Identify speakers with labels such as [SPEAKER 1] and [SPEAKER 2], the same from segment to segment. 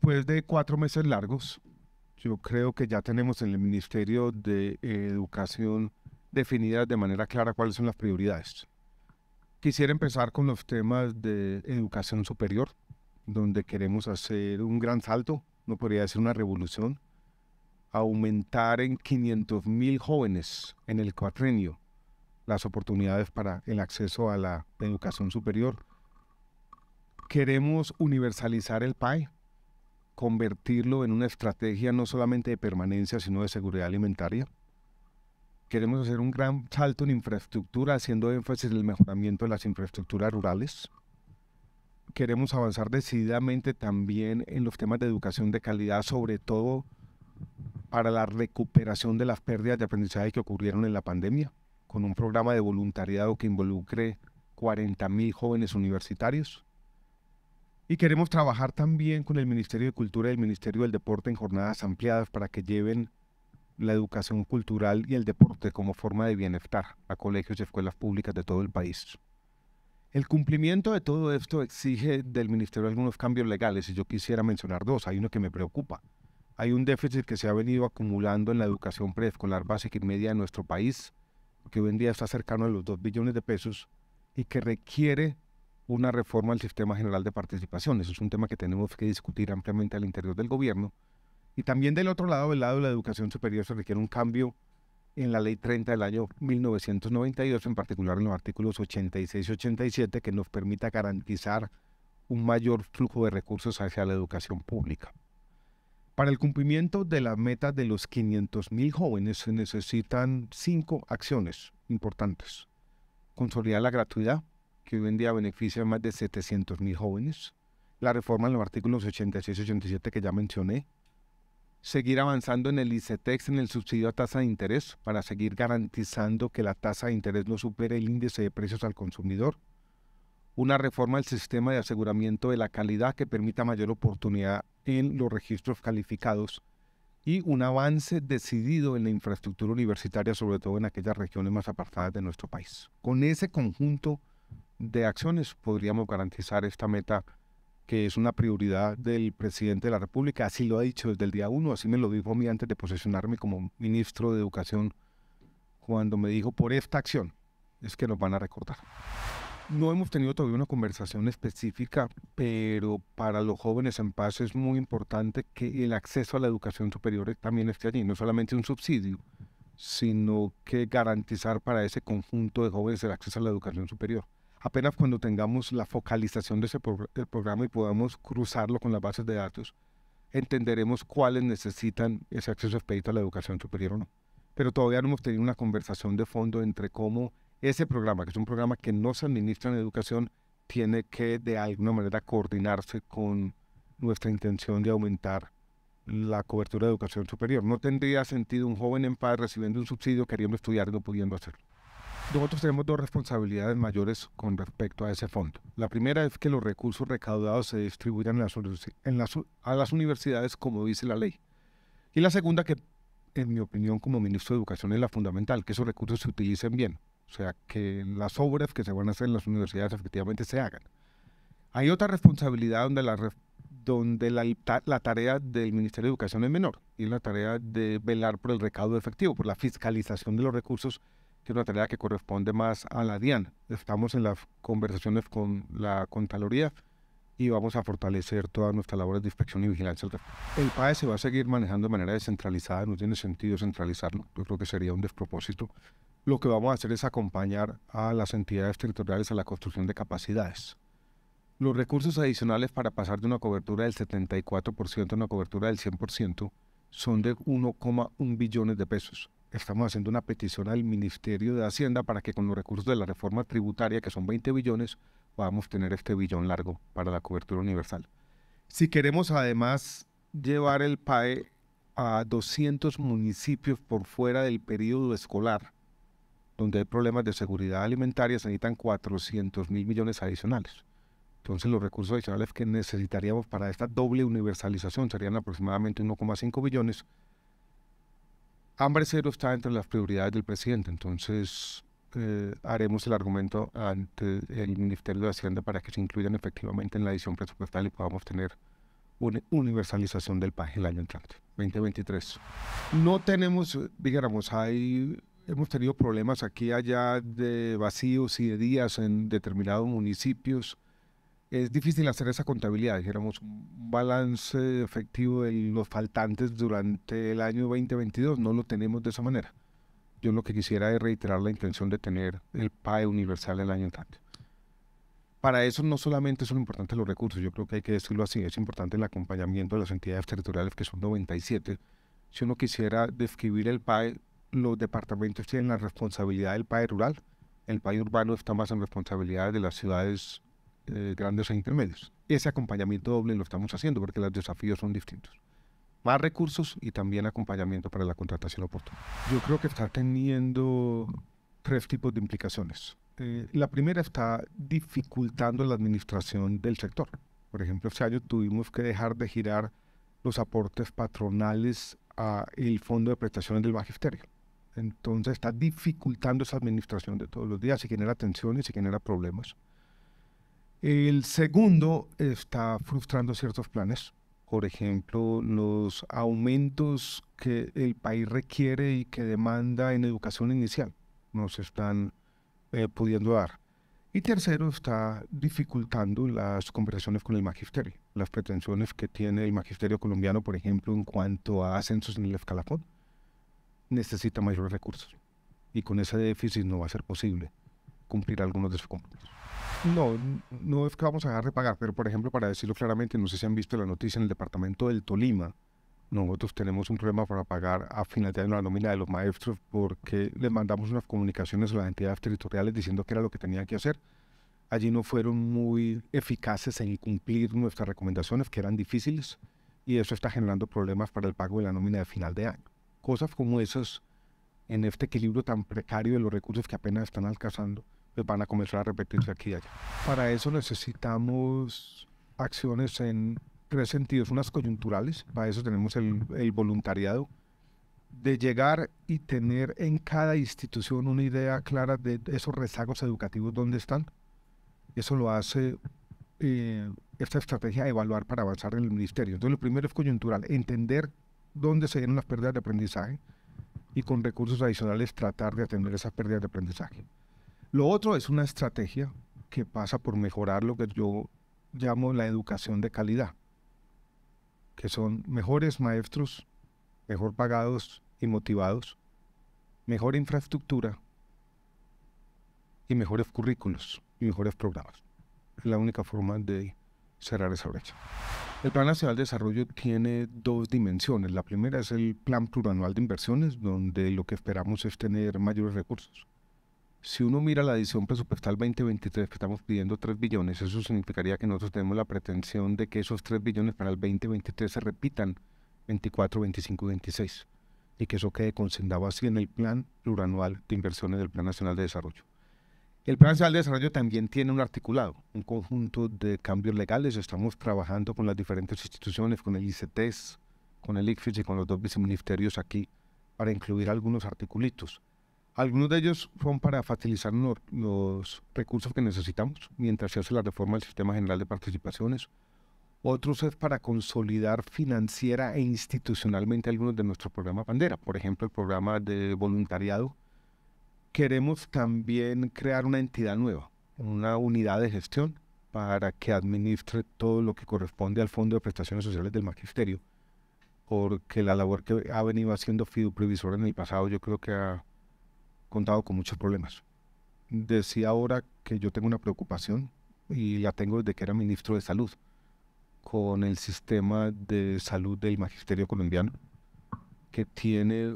[SPEAKER 1] Después de cuatro meses largos, yo creo que ya tenemos en el Ministerio de Educación definidas de manera clara cuáles son las prioridades. Quisiera empezar con los temas de educación superior, donde queremos hacer un gran salto, no podría decir una revolución, aumentar en 500 mil jóvenes en el cuatrenio las oportunidades para el acceso a la educación superior. Queremos universalizar el PAE, convertirlo en una estrategia no solamente de permanencia, sino de seguridad alimentaria. Queremos hacer un gran salto en infraestructura, haciendo énfasis en el mejoramiento de las infraestructuras rurales. Queremos avanzar decididamente también en los temas de educación de calidad, sobre todo para la recuperación de las pérdidas de aprendizaje que ocurrieron en la pandemia, con un programa de voluntariado que involucre 40.000 jóvenes universitarios y queremos trabajar también con el Ministerio de Cultura y el Ministerio del Deporte en jornadas ampliadas para que lleven la educación cultural y el deporte como forma de bienestar a colegios y escuelas públicas de todo el país. El cumplimiento de todo esto exige del Ministerio algunos cambios legales y yo quisiera mencionar dos. Hay uno que me preocupa. Hay un déficit que se ha venido acumulando en la educación preescolar básica y media de nuestro país, que hoy en día está cercano a los 2 billones de pesos y que requiere una reforma al sistema general de participación. Eso es un tema que tenemos que discutir ampliamente al interior del gobierno. Y también del otro lado, del lado de la educación superior, se requiere un cambio en la ley 30 del año 1992, en particular en los artículos 86 y 87, que nos permita garantizar un mayor flujo de recursos hacia la educación pública. Para el cumplimiento de la meta de los 500.000 jóvenes se necesitan cinco acciones importantes. Consolidar la gratuidad, que hoy en día beneficia a más de 700.000 jóvenes, la reforma en los artículos 86 y 87 que ya mencioné, seguir avanzando en el ICETEX, en el subsidio a tasa de interés, para seguir garantizando que la tasa de interés no supere el índice de precios al consumidor, una reforma del sistema de aseguramiento de la calidad que permita mayor oportunidad en los registros calificados y un avance decidido en la infraestructura universitaria, sobre todo en aquellas regiones más apartadas de nuestro país. Con ese conjunto de acciones podríamos garantizar esta meta que es una prioridad del presidente de la República, así lo ha dicho desde el día uno, así me lo dijo a mí antes de posicionarme como ministro de Educación, cuando me dijo, por esta acción es que nos van a recordar. No hemos tenido todavía una conversación específica, pero para los jóvenes en paz es muy importante que el acceso a la educación superior también esté allí, no solamente un subsidio, sino que garantizar para ese conjunto de jóvenes el acceso a la educación superior apenas cuando tengamos la focalización de ese programa y podamos cruzarlo con las bases de datos, entenderemos cuáles necesitan ese acceso a la educación superior o no. Pero todavía no hemos tenido una conversación de fondo entre cómo ese programa, que es un programa que no se administra en educación, tiene que de alguna manera coordinarse con nuestra intención de aumentar la cobertura de educación superior. No tendría sentido un joven en paz recibiendo un subsidio queriendo estudiar y no pudiendo hacerlo. Nosotros tenemos dos responsabilidades mayores con respecto a ese fondo. La primera es que los recursos recaudados se distribuyan en en a las universidades como dice la ley. Y la segunda que, en mi opinión, como ministro de Educación es la fundamental, que esos recursos se utilicen bien. O sea, que las obras que se van a hacer en las universidades efectivamente se hagan. Hay otra responsabilidad donde la, donde la, la, tarea del Ministerio de Educación es menor, y es la tarea de velar por el recaudo efectivo, por la fiscalización de los recursos que es una tarea que corresponde más a la DIAN. Estamos en las conversaciones con la Contraloría y vamos a fortalecer todas nuestras labores de inspección y vigilancia. El PAE se va a seguir manejando de manera descentralizada, no tiene sentido centralizarlo, yo creo que sería un despropósito. Lo que vamos a hacer es acompañar a las entidades territoriales a la construcción de capacidades. Los recursos adicionales para pasar de una cobertura del 74% a una cobertura del 100% son de 1,1 billones de pesos estamos haciendo una petición al Ministerio de Hacienda para que con los recursos de la reforma tributaria, que son 20 billones, podamos tener este billón largo para la cobertura universal. Si queremos además llevar el PAE a 200 e municipios por fuera del periodo escolar, donde hay problemas de seguridad alimentaria, se necesitan 400 mil millones adicionales. Entonces los recursos adicionales que necesitaríamos para esta doble universalización serían aproximadamente 1,5 billones Hambre Cero está entre las prioridades del presidente, entonces eh, haremos el argumento ante el Ministerio de Hacienda para que se incluyan efectivamente en la edición presupuestal y podamos tener una universalización del PAG el año entrante, 2023. No tenemos, digamos, hay, hemos tenido problemas aquí y allá de vacíos y de días en determinados municipios es difícil hacer esa contabilidad, dijéramos, un balance efectivo de los faltantes durante el año 2022. No lo tenemos de esa manera. Yo lo que quisiera es reiterar la intención de tener el PAE universal el año entrante. Para eso no solamente son importantes los recursos, yo creo que hay que decirlo así, es importante el acompañamiento de las entidades territoriales, que son 97. Si uno quisiera describir el PAE, los departamentos tienen la responsabilidad del PAE rural, el PAE urbano está más en responsabilidad de las ciudades eh, grandes e intermedios. Ese acompañamiento doble lo estamos haciendo porque los desafíos son distintos. Más recursos y también acompañamiento para la contratación oportuna. Yo creo que está teniendo tres tipos de implicaciones. Eh, la primera está dificultando la administración del sector. Por ejemplo, este año tuvimos que dejar de girar los aportes patronales al Fondo de Prestaciones del Magisterio. Entonces está dificultando esa administración de todos los días y genera tensiones y genera problemas. El segundo está frustrando ciertos planes. Por ejemplo, los aumentos que el país requiere y que demanda en educación inicial no se están eh, pudiendo dar. Y tercero, está dificultando las conversaciones con el magisterio, las pretensiones que tiene el magisterio colombiano, por ejemplo, en cuanto a ascensos en el escalafón. Necesita mayores recursos y con ese déficit no va a ser posible cumplir algunos de sus compromisos. No, no es que vamos a dejar de pagar, pero por ejemplo, para decirlo claramente, no sé si han visto la noticia en el departamento del Tolima. Nosotros tenemos un problema para pagar a final de año la nómina de los maestros porque le mandamos unas comunicaciones a las entidades territoriales diciendo que era lo que tenían que hacer. Allí no fueron muy eficaces en cumplir nuestras recomendaciones, que eran difíciles, y eso está generando problemas para el pago de la nómina de final de año. Cosas como esas, en este equilibrio tan precario de los recursos que apenas están alcanzando, pues, van a comenzar a repetirse aquí y allá. Para eso necesitamos acciones en tres sentidos, unas coyunturales, para eso tenemos el, voluntariado, de llegar y tener en cada institución una idea clara de esos rezagos educativos, dónde están. Eso lo hace eh, esta estrategia de evaluar para avanzar en el ministerio. Entonces, lo primero es coyuntural, entender dónde se vienen las pérdidas de aprendizaje y con recursos adicionales tratar de atender esas pérdidas de aprendizaje. Lo otro es una estrategia que pasa por mejorar lo que yo llamo la educación de calidad, que son mejores maestros, mejor pagados y motivados, mejor infraestructura y mejores currículos y mejores programas. Es la única forma de cerrar esa brecha. El Plan Nacional de Desarrollo tiene dos dimensiones. La primera es el Plan Plurianual de Inversiones, donde lo que esperamos es tener mayores recursos. Si uno mira la edición presupuestal 2023, que estamos pidiendo 3 billones, eso significaría que nosotros tenemos la pretensión de que esos 3 billones para el 2023 se repitan 24, 25 y 26 y que eso quede concentrado así en el plan plurianual de inversiones del Plan Nacional de Desarrollo. El Plan Nacional de Desarrollo también tiene un articulado, un conjunto de cambios legales. Estamos trabajando con las diferentes instituciones, con el ICTES, con el ICFIS y con los dos viceministerios aquí para incluir algunos articulitos. Algunos de ellos son para facilitar los, recursos que necesitamos mientras se hace la reforma del Sistema General de Participaciones. Otros es para consolidar financiera e institucionalmente algunos de nuestros programas bandera, por ejemplo, el programa de voluntariado. Queremos también crear una entidad nueva, una unidad de gestión para que administre todo lo que corresponde al Fondo de Prestaciones Sociales del Magisterio, porque la labor que ha venido haciendo Fiduprevisor en el pasado yo creo que ha contado con muchos problemas. Decía ahora que yo tengo una preocupación y la tengo desde que era ministro de Salud con el sistema de salud del magisterio colombiano, que tiene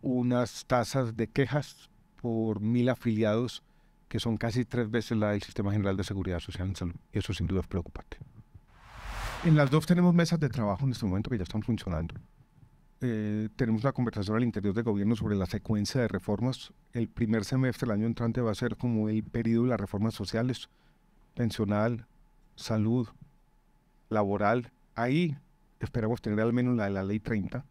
[SPEAKER 1] unas tasas de quejas por mil afiliados que son casi tres veces la del Sistema General de Seguridad Social en Salud. Y eso sin duda es preocupante. En las dos tenemos mesas de trabajo en este momento que ya están funcionando. Eh, tenemos una conversación al interior del gobierno sobre la secuencia de reformas. El primer semestre del año entrante va a ser como el periodo de las reformas sociales, pensional, salud, laboral. Ahí esperamos tener al menos la de la ley 30.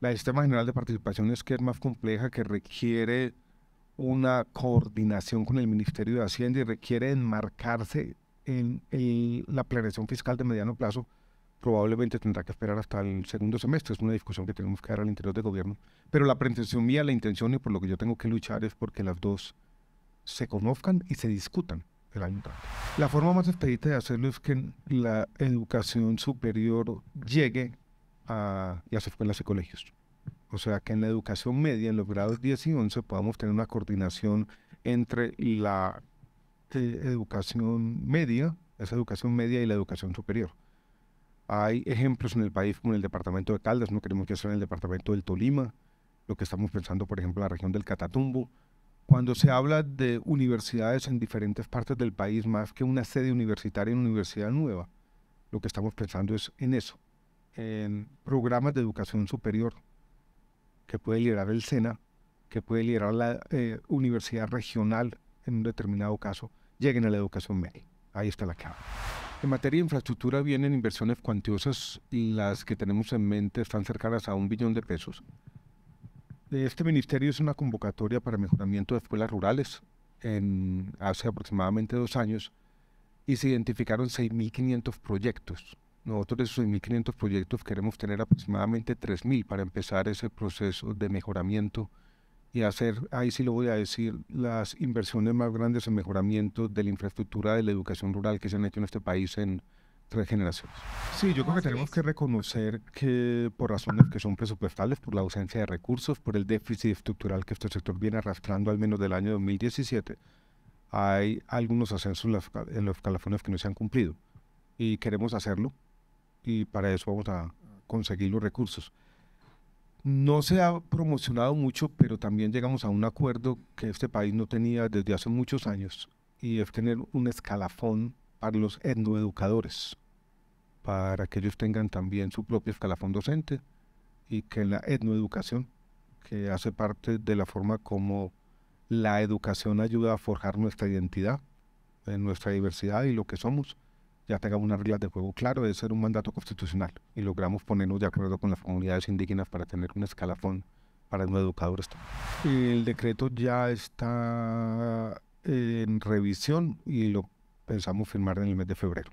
[SPEAKER 1] La del sistema general de participación es que es más compleja, que requiere una coordinación con el Ministerio de Hacienda y requiere enmarcarse en la planeación fiscal de mediano plazo probablemente tendrá que esperar hasta el segundo semestre. Es una discusión que tenemos que dar al interior del gobierno. Pero la pretensión mía, la intención y por lo que yo tengo que luchar es porque las dos se conozcan y se discutan el año La forma más expedita de hacerlo es que la educación superior llegue a las escuelas y colegios. O sea, que en la educación media, en los grados 10 y 11, podamos tener una coordinación entre la eh, educación media, esa educación media y la educación superior. Hay ejemplos en el país como en el departamento de Caldas, no queremos que sea en el departamento del Tolima, lo que estamos pensando, por ejemplo, en la región del Catatumbo. Cuando se habla de universidades en diferentes partes del país, más que una sede universitaria en una universidad nueva, lo que estamos pensando es en eso, en programas de educación superior que puede liderar el SENA, que puede liderar la eh, universidad regional en un determinado caso, lleguen a la educación media. Ahí está la clave. En materia de infraestructura vienen inversiones cuantiosas, y las que tenemos en mente están cercanas a un billón de pesos. Este ministerio es una convocatoria para mejoramiento de escuelas rurales en, hace aproximadamente dos años y se identificaron 6.500 proyectos. Nosotros de esos 6.500 proyectos queremos tener aproximadamente 3.000 para empezar ese proceso de mejoramiento y hacer, ahí sí lo voy a decir, las inversiones más grandes en mejoramiento de la infraestructura de la educación rural que se han hecho en este país en tres generaciones. Sí, yo creo que tenemos que reconocer que por razones que son presupuestales, por la ausencia de recursos, por el déficit estructural que este sector viene arrastrando al menos del año 2017, hay algunos ascensos en los escalafones que no se han cumplido y queremos hacerlo y para eso vamos a conseguir los recursos. No se ha promocionado mucho, pero también llegamos a un acuerdo que este país no tenía desde hace muchos años y es tener un escalafón para los etnoeducadores, para que ellos tengan también su propio escalafón docente y que la etnoeducación, que hace parte de la forma como la educación ayuda a forjar nuestra identidad, en nuestra diversidad y lo que somos, ya tengamos unas reglas de juego claro, de ser un mandato constitucional y logramos ponernos de acuerdo con las comunidades indígenas para tener un escalafón para los educadores. El decreto ya está en revisión y lo pensamos firmar en el mes de febrero.